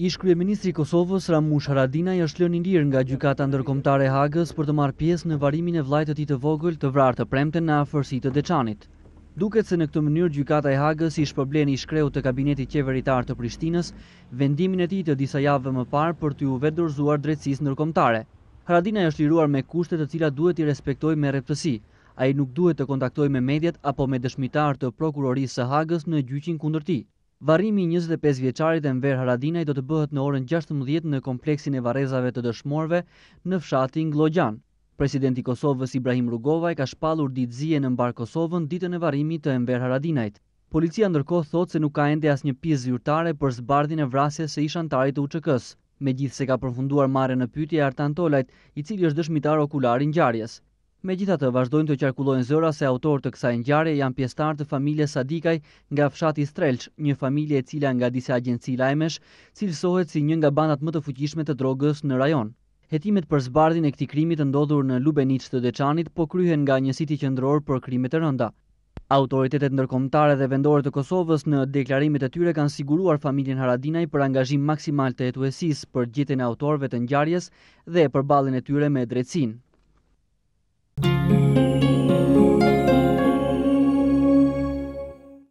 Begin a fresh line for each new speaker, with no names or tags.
Ish shkruemi ministri i Kosovës Ramush Haradinaj është lënë i lirë nga gjykata ndërkombëtare e Hagës për të marrë pjesë në varrimin e vlajtët të tij të vogël të vrarë të premten në afërsitë të Deçanit. Duket se në këtë mënyrë gjykata e Hagës i shpëbleni i shkreu të kabinetit qeveritar të Prishtinës vendimin e tij të disa javëve më parë për t'u vëdorzuar drejtësisë ndërkombëtare. Haradinaj është i liruar me kushte të cilat duhet i respektoj me rreptësi. Ai nuk duhet të kontaktojë me mediat apo me dëshmitar të prokurorisë së Hagës në gjyqin kundërti. Varrimi i 25 vjeçarit Enver Haradinaj do të bëhet në orën 16 në kompleksin e varrezave të dëshmorëve në fshatin Glogjan. Presidenti i Kosovës Ibrahim Rugovaj ka shpallur zie në mbar Kosovën ditën e varrimit të Enver Haradinajt. Policia ndërkohë thotë se nuk ka ende asnjë pjesë zyrtare për zbardhjen e vrasjes së ishantarit të UÇK-s, se ka përfunduar mare në pyetje Artan artantolajt i cili është dëshmitar okular i ngjarjes. Me gjitha të vazhdojnë të qarkullojnë zëra se autor të kësa njare janë pjestar të familje Sadikaj nga fshati Strelç, një familje e cila nga disa agjenci lajmesh, cilësohet si një nga bandat më të fuqishme të drogës në rajon. Hetimet për zbardin e këti krimit të ndodhur në Lubenic të Deçanit po kryhen nga një siti qëndror për krimit të rënda. Autoritetet nërkomtare dhe vendore të Kosovës në deklarimit e tyre kanë siguruar familjen Haradinaj për angazhim maksimal të etuesis për gjithën e autorve të njarjes dhe për balin e tyre me drecin.